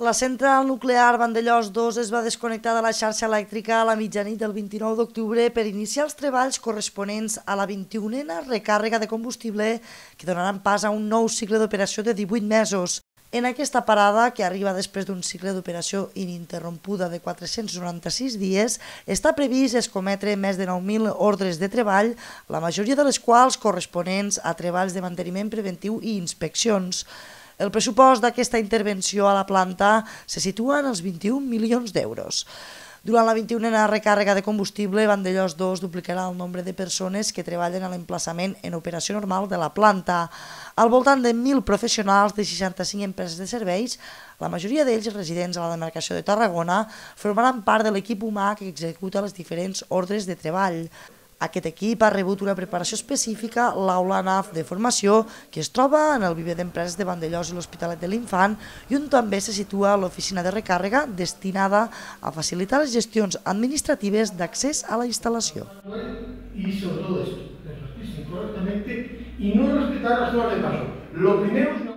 La central nuclear Vandellós 2 es va desconnectar de la xarxa elèctrica a la mitjanit del 29 d'octubre per iniciar els treballs corresponents a la 21a recàrrega de combustible que donaran pas a un nou cicle d'operació de 18 mesos. En aquesta parada, que arriba després d'un cicle d'operació ininterrompuda de 496 dies, està previst escometre més de 9.000 ordres de treball, la majoria de les quals corresponents a treballs de manteniment preventiu i inspeccions. El pressupost d'aquesta intervenció a la planta se situa en els 21 milions d'euros. Durant la 21a recàrrega de combustible, Vandellós 2 duplicarà el nombre de persones que treballen a l'emplaçament en operació normal de la planta. Al voltant de 1.000 professionals de 65 empreses de serveis, la majoria d'ells residents a la demarcació de Tarragona, formaran part de l'equip humà que executa les diferents ordres de treball. Aquest equip ha rebut una preparació específica l'aula NAF de formació que es troba en el viver d'empreses de Vandellós i l'Hospitalet de l'Infant i on també se situa l'oficina de recàrrega destinada a facilitar les gestions administratives d'accés a la instal·lació. Y sobre todo esto, correctamente y no respetar las normas de paso. Lo primero es